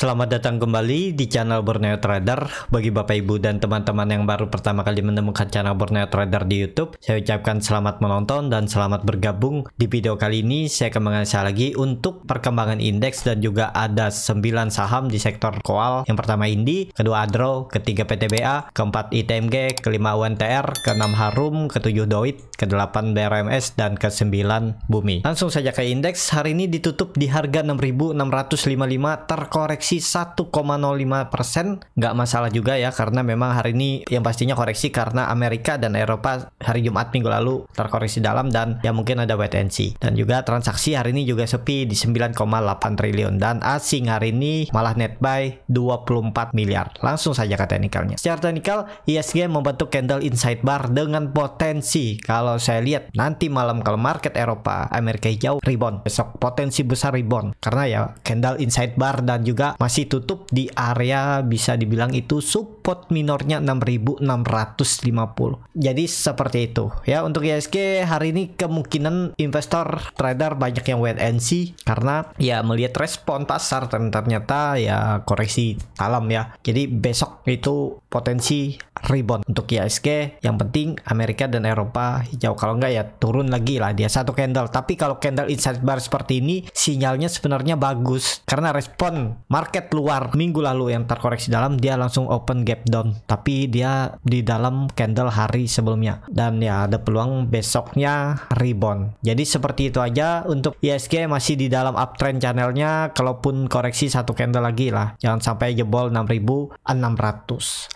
Selamat datang kembali di channel Borneo Trader. Bagi Bapak Ibu dan teman-teman yang baru pertama kali menemukan channel Borneo Trader di YouTube, saya ucapkan selamat menonton dan selamat bergabung. Di video kali ini saya akan mengasah lagi untuk perkembangan indeks dan juga ada 9 saham di sektor koal. Yang pertama Indi, kedua Adro, ketiga PTBA, keempat ITMG, kelima UNTR, keenam Harum, ketujuh Doit, kedelapan BRMS dan kesembilan Bumi. Langsung saja ke indeks, hari ini ditutup di harga 6655 terkoreksi koreksi 1,05% nggak masalah juga ya karena memang hari ini yang pastinya koreksi karena Amerika dan Eropa hari Jumat minggu lalu terkoreksi dalam dan ya mungkin ada wait and see. Dan juga transaksi hari ini juga sepi di 9,8 triliun dan asing hari ini malah net buy 24 miliar. Langsung saja ke teknikalnya. Secara teknikal ISG e membentuk candle inside bar dengan potensi kalau saya lihat nanti malam kalau market Eropa Amerika hijau rebound besok potensi besar rebound karena ya candle inside bar dan juga masih tutup di area bisa dibilang itu support minornya 6650 jadi seperti itu ya untuk ISG hari ini kemungkinan investor trader banyak yang wait and see karena ya melihat respon pasar dan ternyata ya koreksi dalam ya jadi besok itu potensi rebound untuk ISG yang penting Amerika dan Eropa hijau kalau nggak ya turun lagi lah dia satu candle tapi kalau candle inside bar seperti ini sinyalnya sebenarnya bagus karena respon market luar minggu lalu yang terkoreksi dalam dia langsung open gap down tapi dia di dalam candle hari sebelumnya dan ya ada peluang besoknya rebound jadi seperti itu aja untuk ISG masih di dalam uptrend channelnya kalaupun koreksi satu candle lagi lah jangan sampai jebol 6600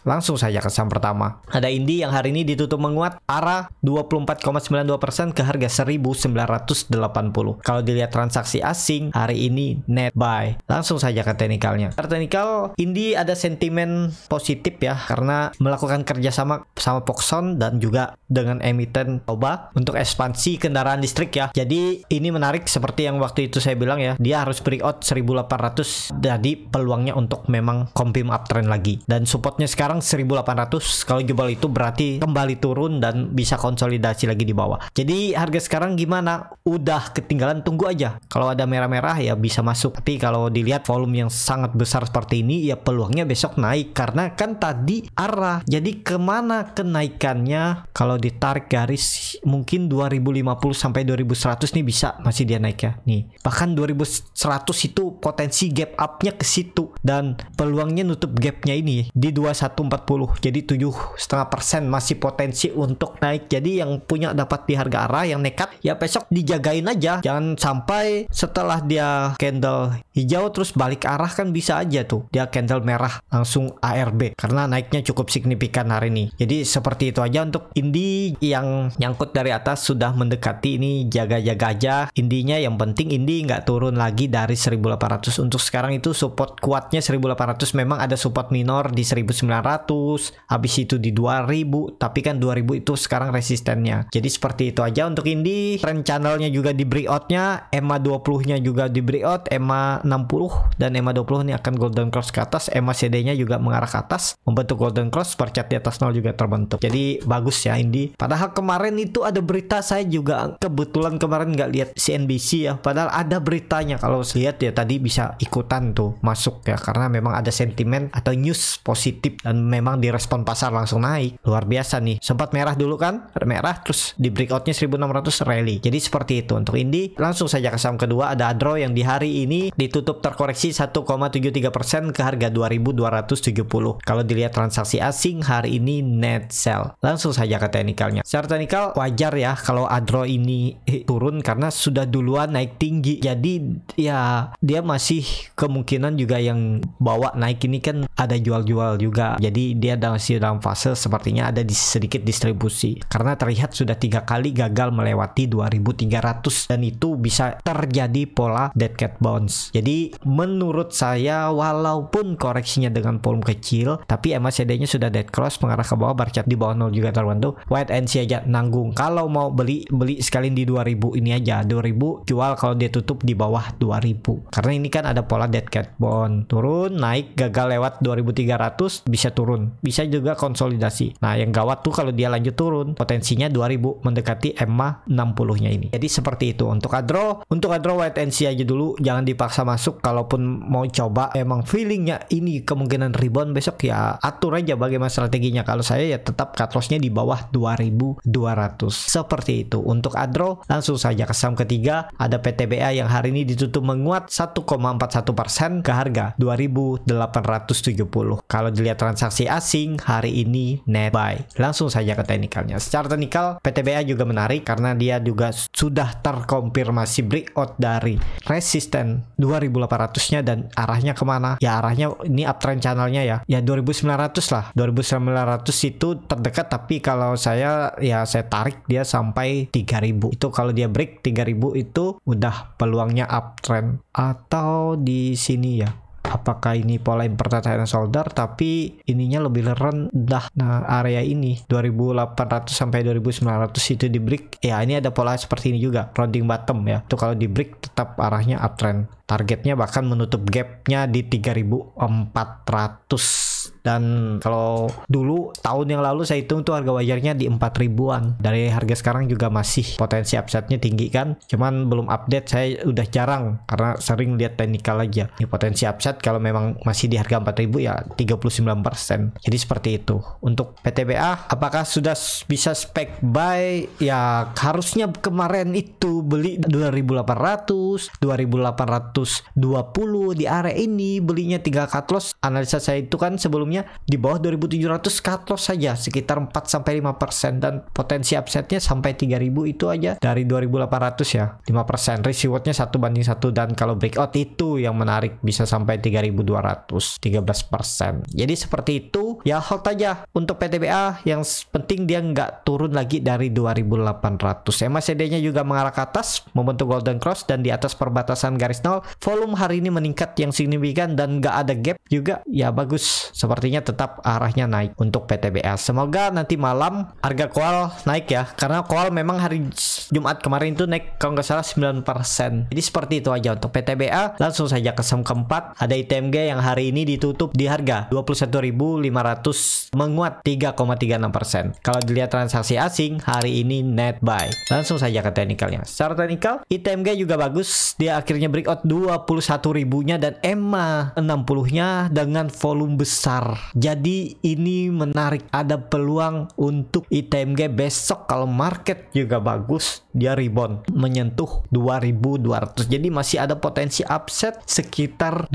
langsung saja ke saham pertama. Ada Indi yang hari ini ditutup menguat arah 24,92% ke harga 1980. Kalau dilihat transaksi asing, hari ini net buy. Langsung saja ke teknikalnya. Teknikal Indi ada sentimen positif ya karena melakukan kerjasama sama Foxon dan juga dengan emiten Toba untuk ekspansi kendaraan listrik ya. Jadi ini menarik seperti yang waktu itu saya bilang ya, dia harus break out 1800 jadi peluangnya untuk memang confirm uptrend lagi dan supportnya sekarang 1800 terus kalau jual itu berarti kembali turun dan bisa konsolidasi lagi di bawah jadi harga sekarang gimana udah ketinggalan tunggu aja kalau ada merah-merah ya bisa masuk tapi kalau dilihat volume yang sangat besar seperti ini ya peluangnya besok naik karena kan tadi arah jadi kemana kenaikannya kalau ditarik garis mungkin 2050 sampai 2100 nih bisa masih dia naik ya nih bahkan 2100 itu potensi gap upnya ke situ dan peluangnya nutup gapnya ini di 2140 jadi setengah persen masih potensi untuk naik. Jadi yang punya dapat di harga arah yang nekat ya besok dijagain aja. Jangan sampai setelah dia candle hijau terus balik arah kan bisa aja tuh dia candle merah langsung ARB karena naiknya cukup signifikan hari ini. Jadi seperti itu aja untuk Indi yang nyangkut dari atas sudah mendekati ini jaga-jaga aja indinya yang penting Indi nggak turun lagi dari 1800 untuk sekarang itu support kuatnya 1800 memang ada support minor di 1900 habis habis itu di 2000 tapi kan 2000 itu sekarang resistennya jadi seperti itu aja untuk ini trend channelnya juga di breakoutnya EMA 20 nya juga di breakout EMA 60 dan EMA 20 ini akan golden cross ke atas EMA CD nya juga mengarah ke atas membentuk golden cross percat di atas 0 juga terbentuk jadi bagus ya ini padahal kemarin itu ada berita saya juga kebetulan kemarin nggak lihat CNBC ya padahal ada beritanya kalau lihat ya tadi bisa ikutan tuh masuk ya karena memang ada sentimen atau news positif dan memang direspon pasar langsung naik. Luar biasa nih. Sempat merah dulu kan? Merah terus di breakoutnya 1600 rally. Jadi seperti itu untuk Indi. Langsung saja ke saham kedua ada Adro yang di hari ini ditutup terkoreksi 1,73% ke harga 2270. Kalau dilihat transaksi asing hari ini net sell. Langsung saja ke teknikalnya. Secara teknikal wajar ya kalau Adro ini eh, turun karena sudah duluan naik tinggi. Jadi ya dia masih kemungkinan juga yang bawa naik ini kan ada jual-jual juga. Jadi dia masih dalam fase sepertinya ada di sedikit distribusi karena terlihat sudah tiga kali gagal melewati 2300 dan itu bisa terjadi pola dead cat bounce. Jadi menurut saya walaupun koreksinya dengan volume kecil tapi MACD-nya sudah dead cross mengarah ke bawah bar chart di bawah 0 juga terbentuk. White and see aja nanggung. Kalau mau beli beli sekali di 2000 ini aja 2000 jual kalau dia tutup di bawah 2000. Karena ini kan ada pola dead cat bounce turun naik gagal lewat 2300 bisa turun. Bisa juga konsolidasi. Nah, yang gawat tuh kalau dia lanjut turun, potensinya 2000 mendekati EMA 60-nya ini. Jadi seperti itu untuk Adro, untuk Adro wait and see aja dulu, jangan dipaksa masuk kalaupun mau coba emang feelingnya ini kemungkinan rebound besok ya atur aja bagaimana strateginya. Kalau saya ya tetap cut loss-nya di bawah 2200. Seperti itu. Untuk Adro langsung saja ke saham ketiga ada PTBA yang hari ini ditutup menguat 1,41% ke harga 2870. Kalau dilihat transaksi asing hari ini net buy. Langsung saja ke teknikalnya. Secara teknikal PTBA juga menarik karena dia juga sudah terkonfirmasi breakout dari resisten 2800-nya dan arahnya kemana? Ya arahnya ini uptrend channelnya ya. Ya 2900 lah. 2900 itu terdekat tapi kalau saya ya saya tarik dia sampai 3000. Itu kalau dia break 3000 itu udah peluangnya uptrend atau di sini ya apakah ini pola impertataran solder tapi ininya lebih rendah nah area ini 2800 sampai 2900 itu di break ya ini ada pola seperti ini juga rounding bottom ya itu kalau di break tetap arahnya uptrend Targetnya bahkan menutup gapnya di 3.400 dan kalau dulu tahun yang lalu saya hitung tuh harga wajarnya di 4 ribuan dari harga sekarang juga masih potensi upside tinggi kan cuman belum update saya udah jarang karena sering lihat teknikal aja ini potensi upside kalau memang masih di harga 4 ribu ya 39% jadi seperti itu untuk PTBA apakah sudah bisa spek buy ya harusnya kemarin itu beli 2800 2800 220 di area ini belinya 3 cut loss analisa saya itu kan sebelumnya di bawah 2700 cut loss saja sekitar 4 sampai 5% dan potensi upsetnya sampai 3000 itu aja dari 2800 ya 5% risk rewardnya 1 banding 1 dan kalau breakout itu yang menarik bisa sampai 3200 13% jadi seperti itu ya hold aja untuk PTBA yang penting dia nggak turun lagi dari 2800 MACD nya juga mengarah ke atas membentuk golden cross dan di atas perbatasan garis nol volume hari ini meningkat yang signifikan dan nggak ada gap juga ya bagus sepertinya tetap arahnya naik untuk PTBA semoga nanti malam harga koal naik ya karena koal memang hari Jumat kemarin itu naik kalau nggak salah 9% jadi seperti itu aja untuk PTBA langsung saja ke saham keempat ada ITMG yang hari ini ditutup di harga 21.500 500 menguat 3,36%. Kalau dilihat transaksi asing, hari ini net buy. Langsung saja ke teknikalnya. Secara teknikal, ITMG juga bagus. Dia akhirnya breakout 21 ribunya dan EMA 60-nya dengan volume besar. Jadi ini menarik. Ada peluang untuk ITMG besok kalau market juga bagus, dia rebound menyentuh 2200. Jadi masih ada potensi upset sekitar 2%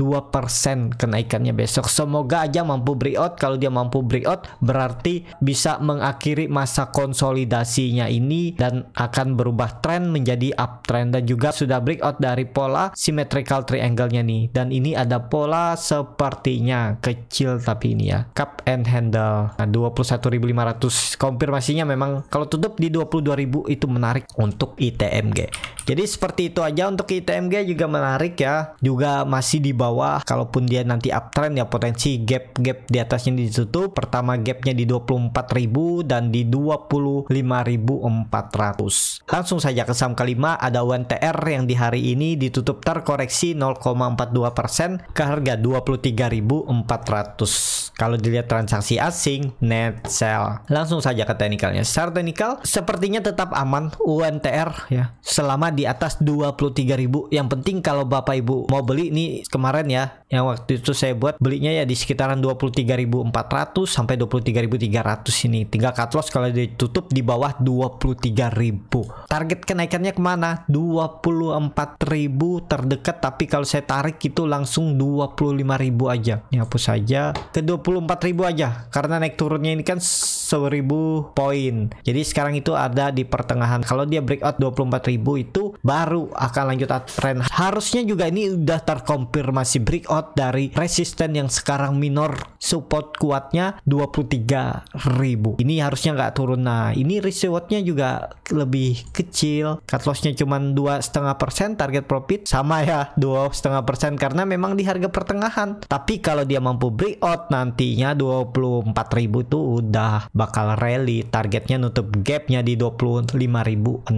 kenaikannya besok. Semoga aja mampu breakout kalau dia mampu breakout berarti bisa mengakhiri masa konsolidasinya ini dan akan berubah trend menjadi uptrend dan juga sudah breakout dari pola symmetrical triangle-nya nih dan ini ada pola sepertinya kecil tapi ini ya cup and handle nah 21.500 konfirmasinya memang kalau tutup di 22.000 itu menarik untuk ITMG jadi seperti itu aja untuk ITMG juga menarik ya. Juga masih di bawah kalaupun dia nanti uptrend ya potensi gap-gap di atasnya ditutup. Pertama gapnya di 24.000 dan di 25.400. Langsung saja ke saham kelima ada UNTR yang di hari ini ditutup terkoreksi 0,42% ke harga 23.400. Kalau dilihat transaksi asing net sell. Langsung saja ke teknikalnya. Secara teknikal sepertinya tetap aman UNTR ya selama di di atas ribu yang penting kalau Bapak Ibu mau beli ini kemarin ya yang waktu itu saya buat belinya ya di sekitaran 23.400 sampai 23.300 ini tinggal cut loss kalau ditutup di bawah 23.000 target kenaikannya kemana 24.000 terdekat tapi kalau saya tarik itu langsung 25.000 aja ini hapus aja ke 24.000 aja karena naik turunnya ini kan 1000 poin jadi sekarang itu ada di pertengahan kalau dia breakout 24.000 itu itu baru akan lanjut uptrend harusnya juga ini udah terkonfirmasi breakout dari resisten yang sekarang minor support kuatnya 23.000 ini harusnya nggak turun nah ini rewardnya juga lebih kecil cut lossnya cuma dua setengah persen target profit sama ya dua setengah persen karena memang di harga pertengahan tapi kalau dia mampu breakout nantinya 24.000 itu udah bakal rally targetnya nutup gapnya di 25.600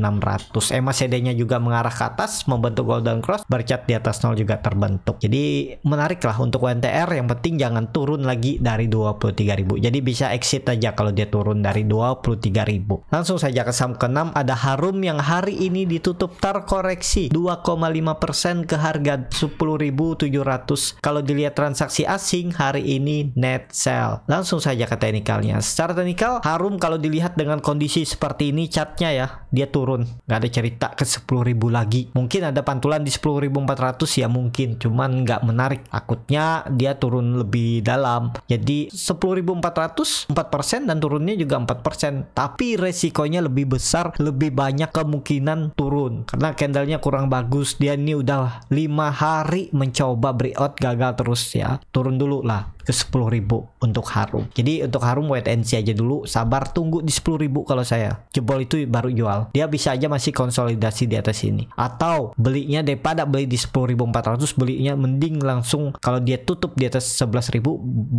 MACD nya juga mengarah ke atas membentuk golden cross bercat di atas nol juga terbentuk jadi menarik lah untuk WNTR yang penting jangan turun lagi dari ribu jadi bisa exit aja kalau dia turun dari ribu langsung saja ke saham ke-6 ada Harum yang hari ini ditutup terkoreksi 2,5% ke harga 10.700 kalau dilihat transaksi asing hari ini net sell langsung saja ke teknikalnya secara teknikal Harum kalau dilihat dengan kondisi seperti ini catnya ya dia turun nggak ada cerita ke 10.000 lagi mungkin ada pantulan di sepuluh ribu empat ratus ya mungkin cuman nggak menarik takutnya dia turun lebih dalam jadi sepuluh ribu empat ratus empat persen dan turunnya juga empat persen, tapi resikonya lebih besar lebih banyak kemungkinan turun karena candlenya kurang bagus dia ini udah lima hari mencoba breakout gagal terus ya turun dulu lah ke 10.000 untuk harum. Jadi untuk harum wait and see aja dulu, sabar tunggu di 10.000 kalau saya. Jebol itu baru jual. Dia bisa aja masih konsolidasi di atas ini. Atau belinya daripada beli di 10.400 belinya mending langsung kalau dia tutup di atas 11.000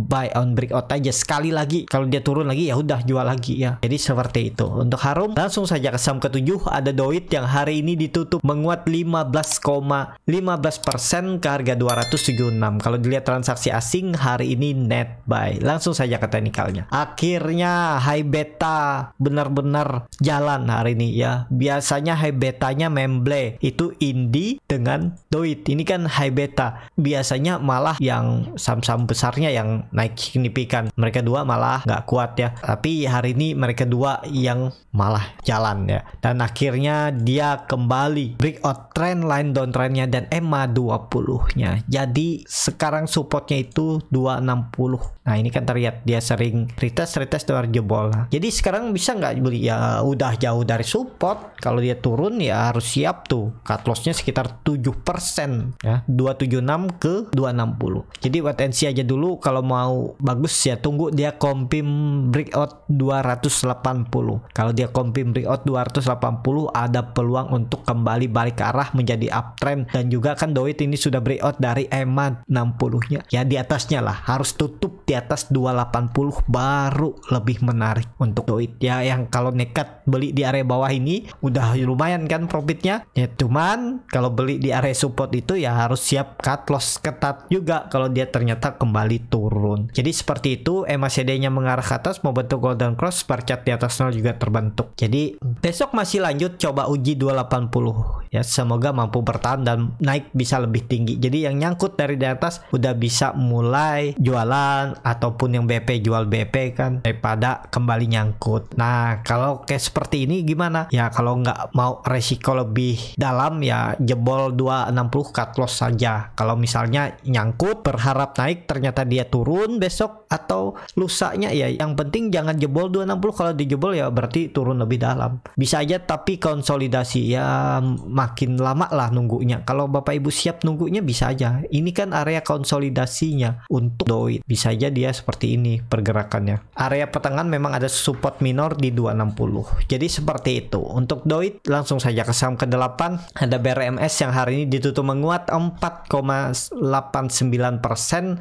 buy on breakout aja sekali lagi. Kalau dia turun lagi ya udah jual lagi ya. Jadi seperti itu. Untuk harum langsung saja ke saham ketujuh ada Doit yang hari ini ditutup menguat 15,15% ke harga 276. Kalau dilihat transaksi asing hari ini net buy. Langsung saja ke teknikalnya. Akhirnya high beta benar-benar jalan hari ini ya. Biasanya high betanya memble itu indi dengan doit. Ini kan high beta. Biasanya malah yang saham-saham besarnya yang naik signifikan. Mereka dua malah nggak kuat ya. Tapi hari ini mereka dua yang malah jalan ya. Dan akhirnya dia kembali breakout trend line downtrendnya dan EMA 20-nya. Jadi sekarang supportnya itu 26 60 Nah ini kan terlihat dia sering retest retest luar jebol. Nah, jadi sekarang bisa nggak beli ya udah jauh dari support. Kalau dia turun ya harus siap tuh. Cut lossnya sekitar 7% ya 276 ke 260. Jadi wait and see aja dulu kalau mau bagus ya tunggu dia kompim breakout 280. Kalau dia kompim breakout 280 ada peluang untuk kembali balik ke arah menjadi uptrend dan juga kan Dowit ini sudah breakout dari EMA 60-nya. Ya di atasnya lah harus tutup di di atas 280 baru lebih menarik untuk duit ya yang kalau nekat beli di area bawah ini udah lumayan kan profitnya ya cuman kalau beli di area support itu ya harus siap cut loss ketat juga kalau dia ternyata kembali turun jadi seperti itu MACD nya mengarah ke atas mau bentuk golden cross percat di atas nol juga terbentuk jadi besok masih lanjut coba uji 280 ya semoga mampu bertahan dan naik bisa lebih tinggi jadi yang nyangkut dari di atas udah bisa mulai jualan ataupun yang BP jual BP kan daripada kembali nyangkut nah kalau kayak seperti ini gimana ya kalau nggak mau resiko lebih dalam ya jebol 260 cut loss saja kalau misalnya nyangkut berharap naik ternyata dia turun besok atau lusanya ya yang penting jangan jebol 260 kalau dijebol ya berarti turun lebih dalam bisa aja tapi konsolidasi ya makin lama lah nunggunya. Kalau Bapak Ibu siap nunggunya bisa aja. Ini kan area konsolidasinya untuk doid. Bisa aja dia seperti ini pergerakannya. Area pertengahan memang ada support minor di 260. Jadi seperti itu. Untuk doid langsung saja ke saham ke-8 ada BRMS yang hari ini ditutup menguat 4,89%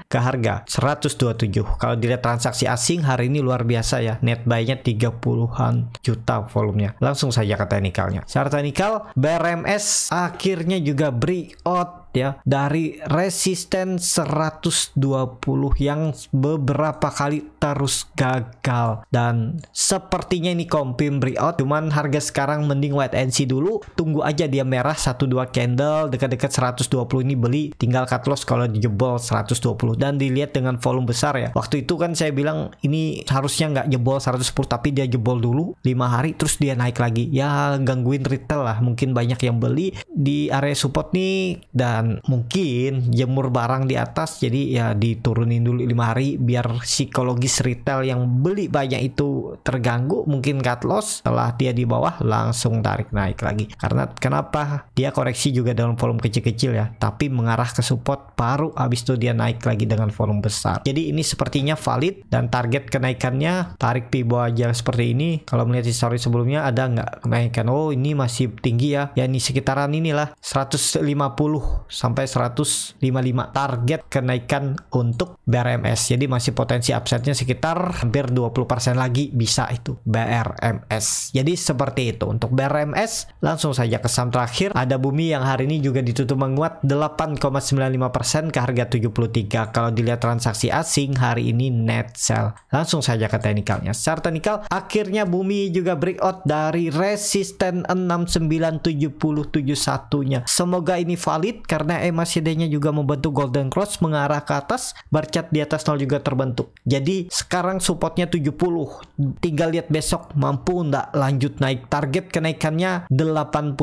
ke harga 127. Kalau dilihat transaksi asing hari ini luar biasa ya. Net buy-nya 30-an juta volumenya. Langsung saja ke teknikalnya. Secara teknikal BRMS S akhirnya juga breakout ya dari resisten 120 yang beberapa kali terus gagal dan sepertinya ini kompim breakout cuman harga sekarang mending wait and see dulu tunggu aja dia merah 1-2 candle dekat-dekat 120 ini beli tinggal cut loss kalau dijebol 120 dan dilihat dengan volume besar ya waktu itu kan saya bilang ini harusnya nggak jebol 110 tapi dia jebol dulu lima hari terus dia naik lagi ya gangguin retail lah mungkin banyak yang beli di area support nih dan misalkan mungkin jemur barang di atas jadi ya diturunin dulu lima hari biar psikologis retail yang beli banyak itu terganggu mungkin cut loss setelah dia di bawah langsung tarik naik lagi karena kenapa dia koreksi juga dalam volume kecil-kecil ya tapi mengarah ke support baru habis itu dia naik lagi dengan volume besar jadi ini sepertinya valid dan target kenaikannya tarik pibo aja seperti ini kalau melihat histori sebelumnya ada nggak kenaikan oh ini masih tinggi ya ya ini sekitaran inilah 150 sampai 155 target kenaikan untuk BRMS. Jadi masih potensi upside-nya sekitar hampir 20% lagi bisa itu BRMS. Jadi seperti itu untuk BRMS langsung saja ke saham terakhir ada Bumi yang hari ini juga ditutup menguat 8,95% ke harga 73. Kalau dilihat transaksi asing hari ini net sell. Langsung saja ke teknikalnya. Secara teknikal akhirnya Bumi juga breakout dari resisten 69771 nya Semoga ini valid karena karena MACD-nya juga membentuk golden cross mengarah ke atas, bar chart di atas nol juga terbentuk. Jadi sekarang supportnya 70, tinggal lihat besok mampu nggak lanjut naik. Target kenaikannya 80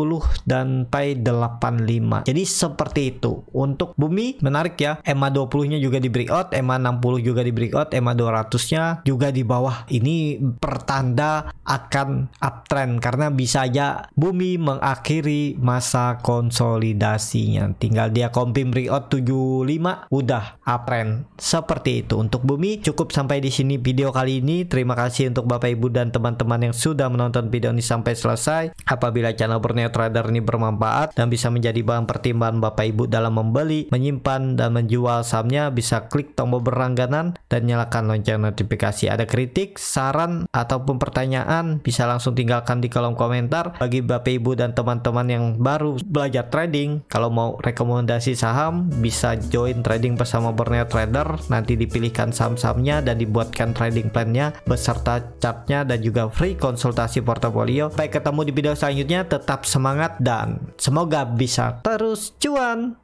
dan pay 85. Jadi seperti itu. Untuk bumi menarik ya, EMA 20-nya juga di breakout, EMA 60 juga di breakout, EMA 200-nya juga di bawah. Ini pertanda akan uptrend karena bisa aja bumi mengakhiri masa konsolidasinya tinggal dia kompim reout 75 udah uptrend seperti itu untuk bumi cukup sampai di sini video kali ini terima kasih untuk bapak ibu dan teman-teman yang sudah menonton video ini sampai selesai apabila channel Borneo Trader ini bermanfaat dan bisa menjadi bahan pertimbangan bapak ibu dalam membeli menyimpan dan menjual sahamnya bisa klik tombol berlangganan dan nyalakan lonceng notifikasi ada kritik saran ataupun pertanyaan bisa langsung tinggalkan di kolom komentar bagi bapak ibu dan teman-teman yang baru belajar trading kalau mau rekomendasi saham, bisa join trading bersama Borneo Trader, nanti dipilihkan saham-sahamnya dan dibuatkan trading plannya beserta chartnya dan juga free konsultasi portofolio. Sampai ketemu di video selanjutnya, tetap semangat dan semoga bisa terus cuan!